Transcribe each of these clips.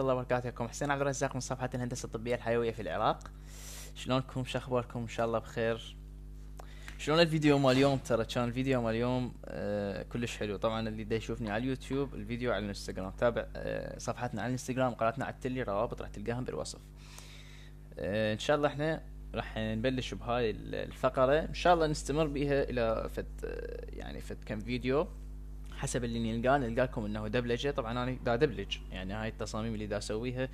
ورحمة الله وبركاته لكم حسين عبد الرزاق من صفحة الهندسة الطبية الحيوية في العراق شلونكم شو اخباركم ان شاء الله بخير شلون الفيديو مال اليوم ترى كان الفيديو مال اليوم آه كلش حلو طبعا اللي دا يشوفني على اليوتيوب الفيديو على الانستغرام تابع آه صفحتنا على الانستغرام قناتنا على التلي روابط راح تلقاهم بالوصف آه ان شاء الله احنا راح نبلش بهاي الفقرة ان شاء الله نستمر بيها الى فت آه، يعني فت كم فيديو حسب اللي نلقاه نلقى لكم انه دبلجه طبعا انا دا دبلج يعني هاي التصاميم اللي دا اسويها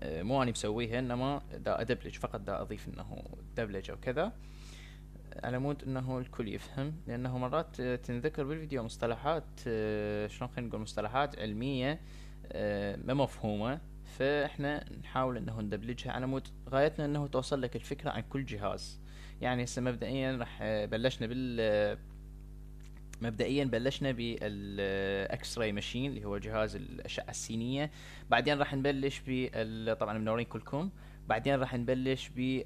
آه، مو اني مسويها انما دا ادبلج فقط دا اضيف انه دبلجه وكذا على مود انه الكل يفهم لانه مرات آه، تنذكر بالفيديو مصطلحات آه، شلون خلينا نقول مصطلحات علميه ما مفهومه فاحنا نحاول انه ندبلجها على مود غايتنا انه توصل لك الفكره عن كل جهاز يعني هسه مبدئيا راح بلشنا بال مبدئيا بلشنا بالاكس راي ماشين اللي هو جهاز الاشعه السينيه بعدين راح نبلش ب طبعا منورين كلكم بعدين راح نبلش ب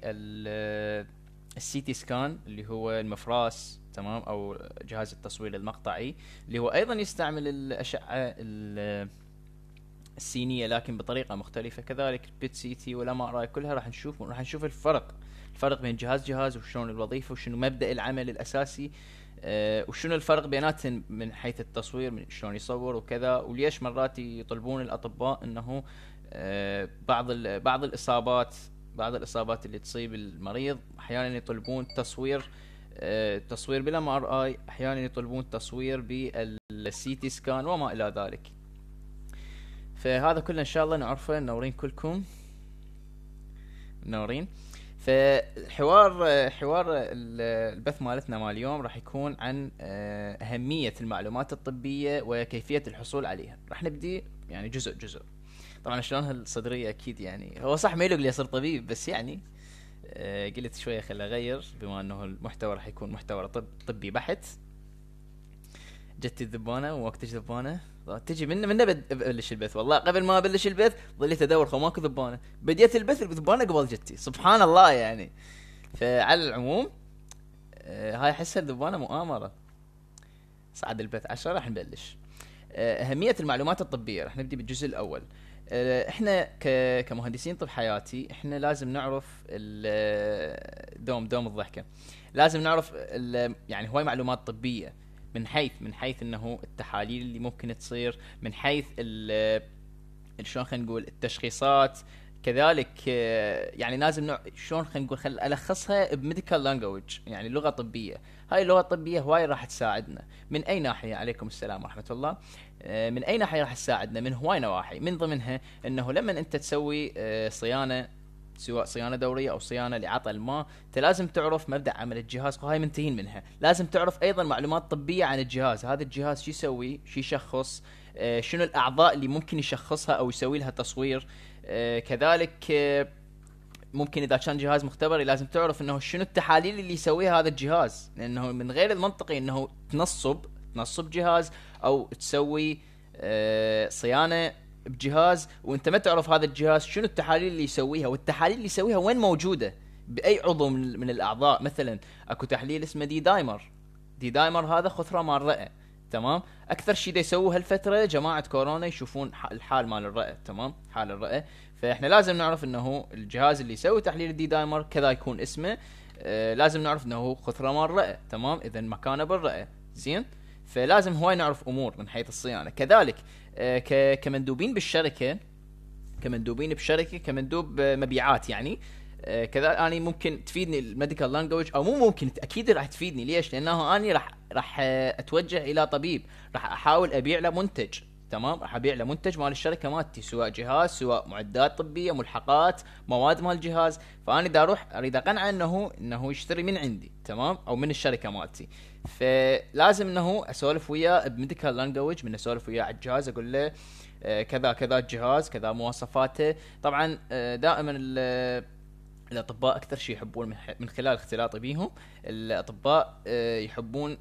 السي تي سكان اللي هو المفراس تمام او جهاز التصوير المقطعي اللي هو ايضا يستعمل الاشعه السينيه لكن بطريقه مختلفه كذلك البيت سي تي ولا ما راي كلها راح نشوف راح نشوف الفرق الفرق بين جهاز جهاز وشلون الوظيفه وشنو مبدا العمل الاساسي أه وشنو الفرق بيناتهم من حيث التصوير من شلون يصور وكذا وليش مرات يطلبون الاطباء انه أه بعض بعض الاصابات بعض الاصابات اللي تصيب المريض احيانا يطلبون تصوير أه تصوير بالام ار اي احيانا يطلبون تصوير بالسي تي سكان وما الى ذلك فهذا كله ان شاء الله نعرفه نورين كلكم نورين فحوار حوار البث مالتنا مال اليوم راح يكون عن آه، اهميه المعلومات الطبيه وكيفيه الحصول عليها راح نبدي يعني جزء جزء طبعا شلون هالصدريه اكيد يعني هو صح ما يلق لي اصير طبيب بس يعني آه، قلت شويه خل اغير بما انه المحتوى راح يكون محتوى طب طبي بحت جت الذبانه ووقت الذبانه تجي من من ابلش البث والله قبل ما ابلش البث ظليت ادور خو ماكو ذبانه بديت البث الذبانه قبل جتي سبحان الله يعني فعلى العموم آه هاي احسها الذبانه مؤامره صعد البث 10 راح نبلش آه اهميه المعلومات الطبيه راح نبدي بالجزء الاول آه احنا كمهندسين طب حياتي احنا لازم نعرف آه، دوم دوم الضحكه لازم نعرف يعني هواي معلومات طبيه من حيث من حيث انه التحاليل اللي ممكن تصير من حيث شلون خلينا نقول التشخيصات كذلك آه، يعني لازم نوع شلون خلينا نقول خل الخصها بميديكال لانجوج يعني لغه طبيه هاي اللغه الطبيه هواي راح تساعدنا من اي ناحيه عليكم السلام ورحمه الله آه، من اي ناحيه راح تساعدنا من هواي نواحي من ضمنها انه لما انت تسوي آه، صيانه سواء صيانه دوريه او صيانه لعطل ما انت لازم تعرف مبدا عمل الجهاز وهاي منتهين منها لازم تعرف ايضا معلومات طبيه عن الجهاز هذا الجهاز شو يسوي شو يشخص آه، شنو الاعضاء اللي ممكن يشخصها او يسوي لها تصوير آه، كذلك آه، ممكن اذا كان جهاز مختبري لازم تعرف انه شنو التحاليل اللي يسويها هذا الجهاز لانه من غير المنطقي انه تنصب تنصب جهاز او تسوي صيانه بجهاز وانت ما تعرف هذا الجهاز شنو التحاليل اللي يسويها والتحاليل اللي يسويها وين موجوده باي عضو من, من الاعضاء مثلا اكو تحليل اسمه دي دايمر دي دايمر هذا خثره مال الرئه تمام اكثر شيء يسووه هالفتره جماعه كورونا يشوفون الحال مال الرئه تمام حال الرئه فاحنا لازم نعرف انه الجهاز اللي يسوي تحليل الدي دايمر كذا يكون اسمه آه لازم نعرف انه خثره مال الرئه تمام اذا مكانه بالرئه زين فلازم هواي نعرف امور من حيث الصيانه كذلك آه، كمندوبين بالشركه كمندوبين بشركه كمندوب آه، مبيعات يعني آه، كذلك اني ممكن تفيدني الميديكال لانجوج او مو ممكن اكيد راح تفيدني ليش؟ لانه اني راح راح اتوجه الى طبيب راح احاول ابيع له منتج تمام راح ابيع له منتج مال الشركه مالتي سواء جهاز سواء معدات طبيه ملحقات مواد مال الجهاز فانا اذا اروح اريد اقنعه انه انه يشتري من عندي تمام او من الشركه مالتي فلازم انه اسولف وياه بميديكال لانجوج من اسولف وياه على الجهاز اقول له آه، كذا كذا الجهاز كذا مواصفاته طبعا آه، دائما الاطباء اكثر شيء يحبون من خلال اختلاطي بيهم الاطباء آه، يحبون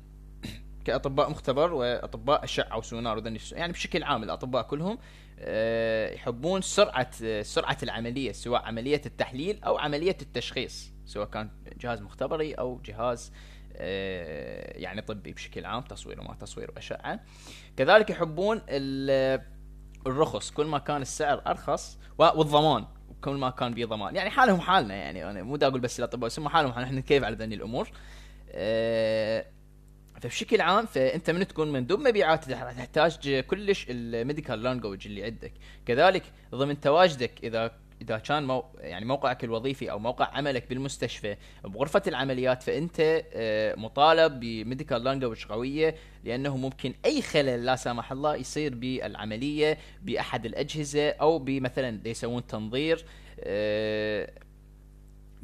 كاطباء مختبر واطباء اشعه وسونار وذني يعني بشكل عام الاطباء كلهم آه، يحبون سرعه سرعه العمليه سواء عمليه التحليل او عمليه التشخيص سواء كان جهاز مختبري او جهاز آه، يعني طبي بشكل عام تصوير وما تصوير واشعه كذلك يحبون الرخص كل ما كان السعر ارخص والضمان كل ما كان بيه ضمان يعني حالهم حالنا يعني انا مو دا اقول بس الاطباء بس حالهم حالنا احنا كيف على ذني الامور آه، فبشكل عام فانت من تكون مندوب مبيعات راح تحتاج كلش الميديكال لانجوج اللي عندك كذلك ضمن تواجدك اذا اذا كان مو يعني موقعك الوظيفي او موقع عملك بالمستشفى بغرفه العمليات فانت آه، مطالب بميديكال لانجوج قويه لانه ممكن اي خلل لا سمح الله يصير بالعمليه باحد الاجهزه او بمثلا يسوون تنظير آه،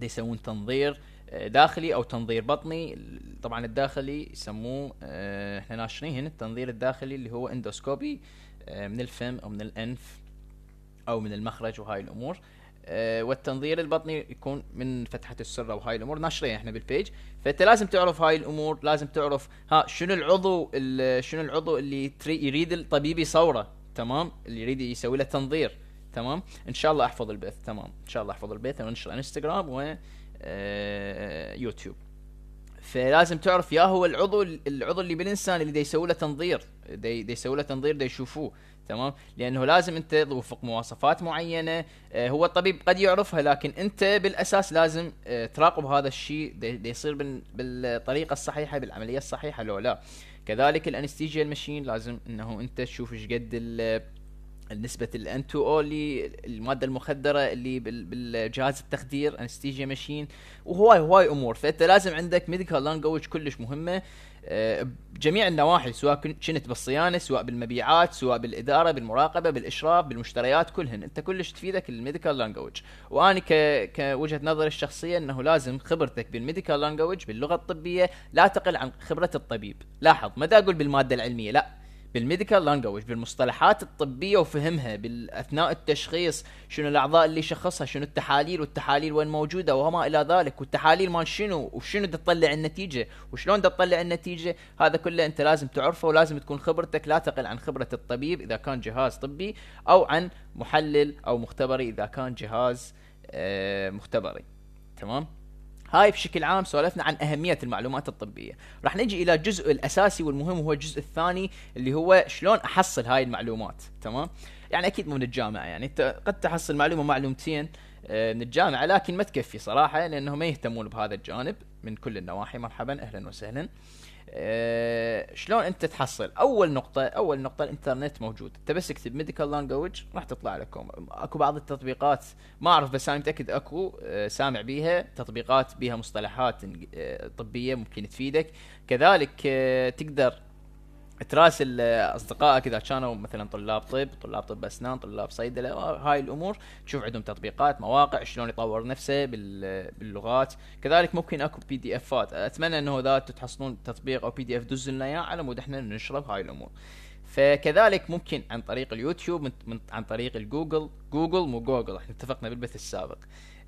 يسوون تنظير داخلي او تنظير بطني طبعا الداخلي يسموه آه، احنا ناشرين هنا التنظير الداخلي اللي هو اندوسكوبي آه، من الفم او من الانف او من المخرج وهاي الامور آه، والتنظير البطني يكون من فتحه السره وهاي الامور ناشرين احنا بالبيج فانت لازم تعرف هاي الامور لازم تعرف ها شنو العضو شنو العضو اللي يريد الطبيب يصوره تمام اللي يريد يسوي له تنظير تمام ان شاء الله احفظ البث تمام ان شاء الله احفظ البث وانشر انستغرام و آه، يوتيوب فلازم تعرف يا هو العضو العضو اللي بالانسان اللي يسوي له تنظير دي, يسوي له تنظير دي يشوفوه تمام لانه لازم انت وفق مواصفات معينه آه، هو الطبيب قد يعرفها لكن انت بالاساس لازم آه، تراقب هذا الشيء دي يصير بالطريقه الصحيحه بالعمليه الصحيحه لو لا كذلك الانستيجيا المشين لازم انه انت تشوف ايش قد نسبة الان 2 او المادة المخدرة اللي بالجهاز التخدير انستيجيا ماشين وهواي هواي امور فانت لازم عندك ميديكال لانجوج كلش مهمة آه، بجميع النواحي سواء كنت بالصيانة سواء بالمبيعات سواء بالإدارة بالمراقبة بالإشراف بالمشتريات كلهن أنت كلش تفيدك الميديكال لانجوج وأنا كوجهة نظري الشخصية أنه لازم خبرتك بالميديكال لانجوج باللغة الطبية لا تقل عن خبرة الطبيب لاحظ ماذا أقول بالمادة العلمية لا بالميديكال لانجوج بالمصطلحات الطبيه وفهمها اثناء التشخيص شنو الاعضاء اللي شخصها شنو التحاليل والتحاليل وين موجوده وما الى ذلك والتحاليل مال شنو وشنو تطلع النتيجه وشلون تطلع النتيجه هذا كله انت لازم تعرفه ولازم تكون خبرتك لا تقل عن خبره الطبيب اذا كان جهاز طبي او عن محلل او مختبري اذا كان جهاز آه، مختبري تمام هاي بشكل عام سولفنا عن أهمية المعلومات الطبية راح نجي إلى الجزء الأساسي والمهم هو الجزء الثاني اللي هو شلون أحصل هاي المعلومات تمام يعني أكيد مو من الجامعة يعني أنت قد تحصل معلومة معلومتين آه، من الجامعة لكن ما تكفي صراحة لأنهم ما يهتمون بهذا الجانب من كل النواحي مرحبا أهلا وسهلا أه شلون انت تحصل اول نقطه اول نقطه الانترنت موجود انت بس اكتب ميديكال لانجوج راح تطلع لكم اكو بعض التطبيقات ما اعرف بس انا متاكد اكو آه، سامع بيها تطبيقات بيها مصطلحات آه، طبيه ممكن تفيدك كذلك آه، تقدر تراسل اصدقائك اذا كانوا مثلا طلاب طب، طلاب طب اسنان، طلاب صيدله، هاي الامور تشوف عندهم تطبيقات، مواقع شلون يطور نفسه باللغات، كذلك ممكن اكو بي دي افات، اتمنى انه اذا تحصلون تطبيق او بي دي اف دز لنا اياه على مود احنا نشرب هاي الامور. فكذلك ممكن عن طريق اليوتيوب من, عن طريق الجوجل جوجل مو جوجل احنا اتفقنا بالبث السابق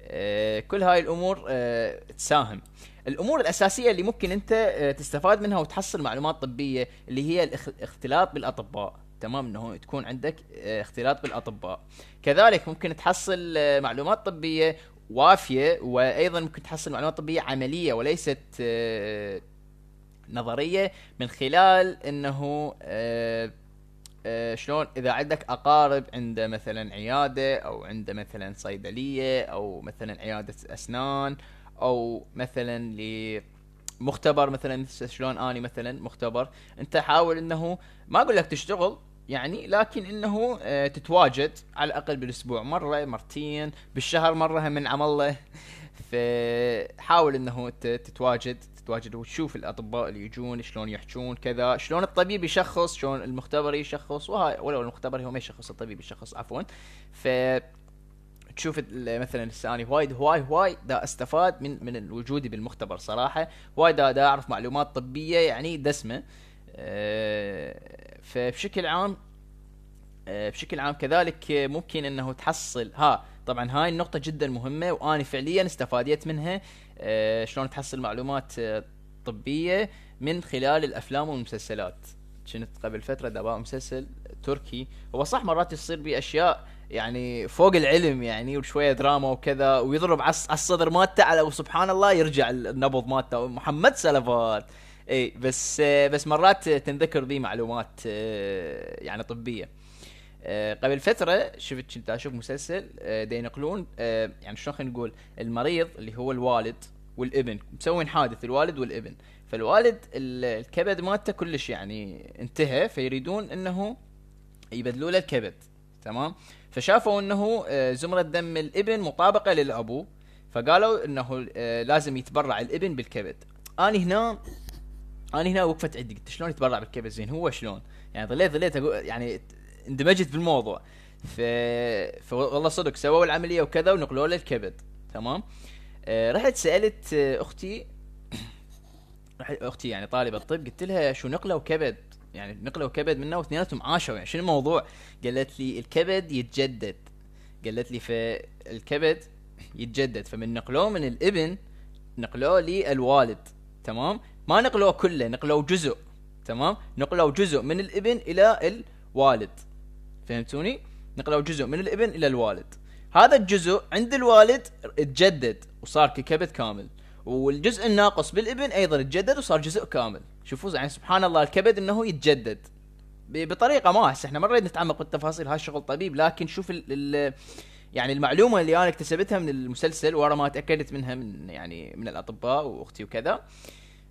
آه، كل هاي الامور آه، تساهم الامور الاساسيه اللي ممكن انت آه، تستفاد منها وتحصل معلومات طبيه اللي هي الاختلاط بالاطباء تمام انه تكون عندك آه، اختلاط بالاطباء كذلك ممكن تحصل آه، معلومات طبيه وافيه وايضا ممكن تحصل معلومات طبيه عمليه وليست نظريه من خلال انه شلون اذا عندك اقارب عنده مثلا عياده او عنده مثلا صيدليه او مثلا عياده اسنان او مثلا لمختبر مثلا شلون اني مثلا مختبر انت حاول انه ما اقول لك تشتغل يعني لكن انه آه، تتواجد على الاقل بالاسبوع مره مرتين بالشهر مره من عمله فحاول انه تتواجد تتواجد وتشوف الاطباء اللي يجون شلون يحجون كذا شلون الطبيب يشخص شلون المختبر يشخص وهاي ولو المختبر هو ما يشخص الطبيب يشخص عفوا ف تشوف مثلا هسه وايد هواي هواي دا استفاد من من وجودي بالمختبر صراحه وايد دا, دا اعرف معلومات طبيه يعني دسمه آه، فبشكل عام آه، بشكل عام كذلك ممكن انه تحصل ها طبعا هاي النقطه جدا مهمه وانا فعليا استفاديت منها آه، شلون تحصل معلومات طبيه من خلال الافلام والمسلسلات كنت قبل فتره دابا مسلسل تركي هو صح مرات يصير بي اشياء يعني فوق العلم يعني وشويه دراما وكذا ويضرب على الصدر مالته على وسبحان الله يرجع النبض مالته محمد سلفات اي بس بس مرات تنذكر ذي معلومات آه، يعني طبيه آه، قبل فتره شفت كنت اشوف مسلسل آه، دا ينقلون يعني شلون خلينا نقول المريض اللي هو الوالد والابن مسوين حادث الوالد والابن فالوالد الكبد مالته كلش يعني انتهى فيريدون انه يبدلوا له الكبد تمام فشافوا انه آه، زمره دم الابن مطابقه للابو فقالوا انه آه، لازم يتبرع الابن بالكبد انا هنا انا هنا وقفت عندي قلت شلون يتبرع بالكبد زين هو شلون يعني ظليت ظليت يعني اندمجت بالموضوع ف... فوالله صدق سووا العمليه وكذا ونقلوا له الكبد تمام آه، رحت سالت اختي اختي يعني طالبه طب قلت لها شو نقله وكبد يعني نقلوا كبد منه واثنيناتهم عاشوا يعني شنو الموضوع؟ قالت لي الكبد يتجدد قالت لي فالكبد يتجدد فمن نقلوه من الابن نقلوه للوالد تمام؟ ما نقلوه كله نقلوه جزء تمام؟ نقلوا جزء من الابن الى الوالد فهمتوني؟ نقلوا جزء من الابن الى الوالد هذا الجزء عند الوالد تجدد وصار ككبد كامل والجزء الناقص بالابن ايضا تجدد وصار جزء كامل شوفوا يعني سبحان الله الكبد انه يتجدد بطريقه ما هسه احنا ما نريد نتعمق بالتفاصيل هاي شغل طبيب لكن شوف ال ال يعني المعلومه اللي انا اكتسبتها من المسلسل ورا ما تاكدت منها من يعني من الاطباء واختي وكذا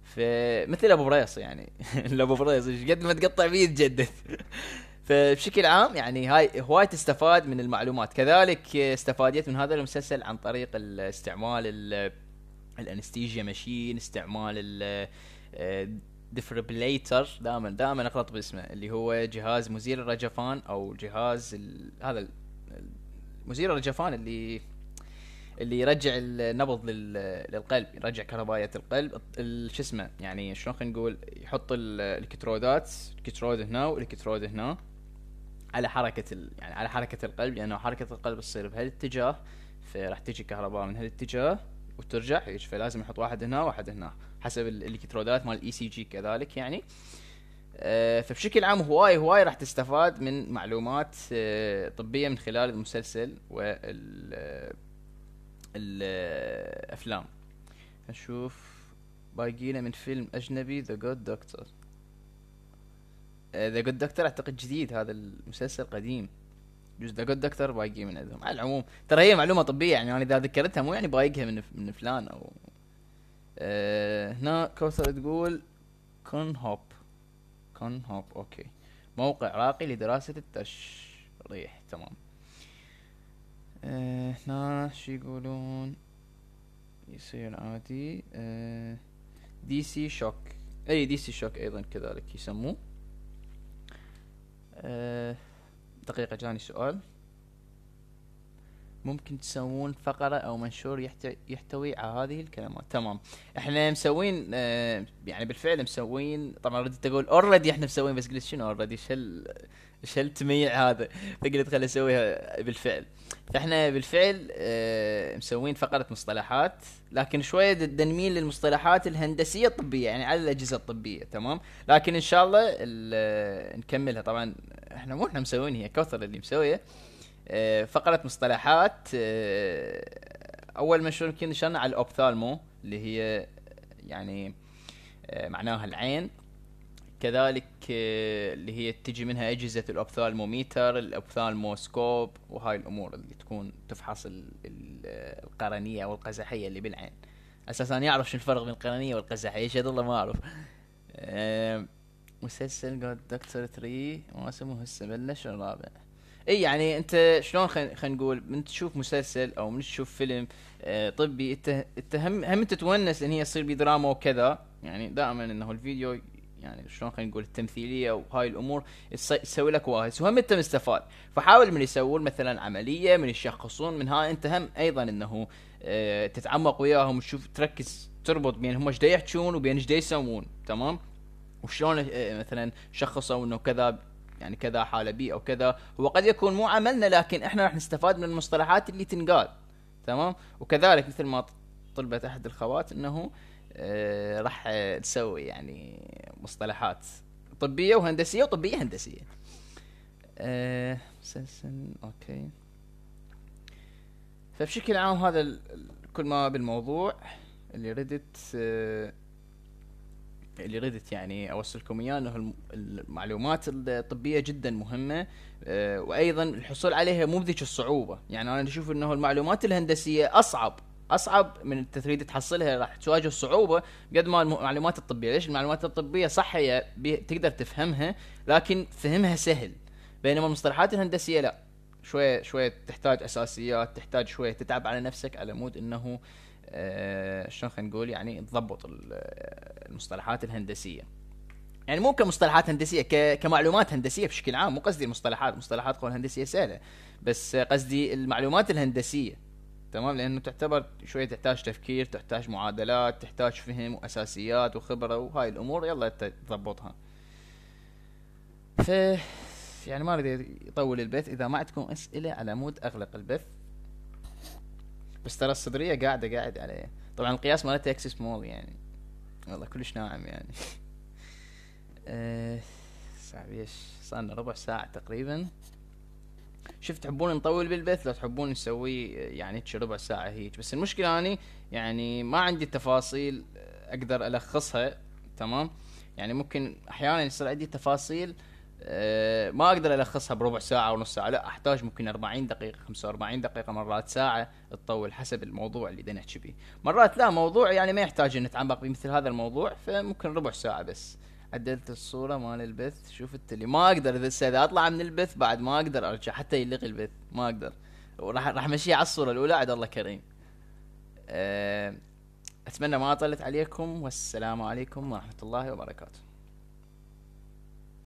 فمثل ابو بريص يعني ابو بريص قد ما تقطع فيه يتجدد فبشكل عام يعني هاي هواي تستفاد من المعلومات كذلك استفاديت من هذا المسلسل عن طريق استعمال الانستيجيا ماشين استعمال ال آه، ديفربليتر دائما دائما اغلط باسمه اللي هو جهاز مزيل الرجفان او جهاز ال هذا مزيل الرجفان اللي اللي يرجع النبض للقلب يرجع كهربائية القلب شو اسمه يعني شلون خلينا نقول يحط الكترودات الكترود هنا والكترود هنا على حركة يعني على حركة القلب لأنه يعني حركة القلب تصير بهالاتجاه فراح تجي كهرباء من هالاتجاه وترجع هيك فلازم يحط واحد هنا واحد هنا حسب الالكترودات مال الاي سي جي كذلك يعني آه، فبشكل عام هواي هواي راح تستفاد من معلومات آه، طبيه من خلال المسلسل وال آه، الافلام نشوف باقينا من فيلم اجنبي ذا جود دكتور ذا جود دكتور اعتقد جديد هذا المسلسل قديم يجوز ذا جود دكتور باقي من عندهم على العموم ترى هي معلومه طبيه يعني انا اذا ذكرتها مو يعني بايقها من من فلان او أه هنا كوثر تقول كون هوب كون هوب اوكي موقع راقي لدراسه التشريح تمام أه هنا شو يقولون يصير عادي آه، دي سي شوك اي دي سي شوك ايضا كذلك يسموه آه، دقيقة جاني سؤال ممكن تسوون فقرة او منشور يحتوي على هذه الكلمات تمام احنا مسوين اه يعني بالفعل مسوين طبعا ردت اقول اوريدي احنا مسوين بس قلت شنو اوريدي شل ايش ميع هذا فقلت خليني اسويها بالفعل فاحنا بالفعل آه مسوين فقره مصطلحات لكن شويه نميل للمصطلحات الهندسيه الطبيه يعني على الاجهزه الطبيه تمام لكن ان شاء الله آه، نكملها طبعا احنا مو احنا مسوين هي كوثر اللي مسويه آه فقره مصطلحات آه اول منشور يمكن نشرنا على الاوبثالمو اللي هي يعني آه، معناها العين كذلك آه، اللي هي تجي منها اجهزه الاوبثالموميتر الاوبثالموسكوب وهاي الامور اللي تكون تفحص آه، القرنيه او القزحيه اللي بالعين اساسا يعرف شو الفرق بين القرنيه والقزحيه ايش الله ما اعرف مسلسل جود دكتور 3 موسمه هسه بلش الرابع اي يعني انت شلون خلينا نقول من تشوف مسلسل او من تشوف فيلم آه، طبي انت هم, هم انت تونس ان هي تصير بدراما وكذا يعني دائما انه الفيديو يعني شلون خلينا نقول التمثيليه وهاي الامور تسوي لك واهس وهم انت مستفاد فحاول من يسوون مثلا عمليه من يشخصون من هاي انت هم ايضا انه آه، تتعمق وياهم تشوف تركز تربط بين هم ايش يحجون وبين ايش يسوون تمام وشلون آه، مثلا شخصوا انه كذا يعني كذا حاله بي او كذا هو قد يكون مو عملنا لكن احنا راح نستفاد من المصطلحات اللي تنقال تمام وكذلك مثل ما طلبت احد الخوات انه آه، راح تسوي يعني مصطلحات طبيه وهندسيه وطبيه هندسيه أه اوكي فبشكل عام هذا كل ما بالموضوع اللي ردت آه، اللي ردت يعني اوصلكم اياه انه المعلومات الطبيه جدا مهمه آه، وايضا الحصول عليها مو بذيك الصعوبه يعني انا اشوف انه المعلومات الهندسيه اصعب اصعب من انت تريد تحصلها راح تواجه صعوبه قد ما المعلومات الطبيه، ليش المعلومات الطبيه صح هي تقدر تفهمها لكن فهمها سهل بينما المصطلحات الهندسيه لا شويه شويه تحتاج اساسيات، تحتاج شويه تتعب على نفسك على مود انه آه شلون خلينا نقول يعني تضبط المصطلحات الهندسيه. يعني مو كمصطلحات هندسيه كمعلومات هندسيه بشكل عام مو قصدي المصطلحات مصطلحات قوى هندسيه سهله بس قصدي المعلومات الهندسيه تمام لانه تعتبر شويه تحتاج تفكير تحتاج معادلات تحتاج فهم واساسيات وخبره وهاي الامور يلا تضبطها ف يعني ما اريد يطول البث اذا ما عندكم اسئله على مود اغلق البث بس ترى الصدريه قاعده قاعد عليها طبعا القياس مالته اكس سمول يعني والله كلش ناعم يعني ااا أه... صار ربع ساعه تقريبا شوف تحبون نطول بالبث لو تحبون نسويه يعني ربع ساعه هيك بس المشكله اني يعني ما عندي تفاصيل اقدر الخصها تمام يعني ممكن احيانا يصير عندي تفاصيل آه، ما اقدر الخصها بربع ساعه ونص ساعه لا احتاج ممكن 40 دقيقه 45 دقيقه مرات ساعه تطول حسب الموضوع اللي بدنا نحكي مرات لا موضوع يعني ما يحتاج ان نتعمق بمثل هذا الموضوع فممكن ربع ساعه بس عدلت الصوره مال البث شوف التلي ما اقدر اذا اذا اطلع من البث بعد ما اقدر ارجع حتى يلغي البث ما اقدر وراح راح مشي على الصوره الاولى عد الله كريم آه، اتمنى ما طلت عليكم والسلام عليكم ورحمه الله وبركاته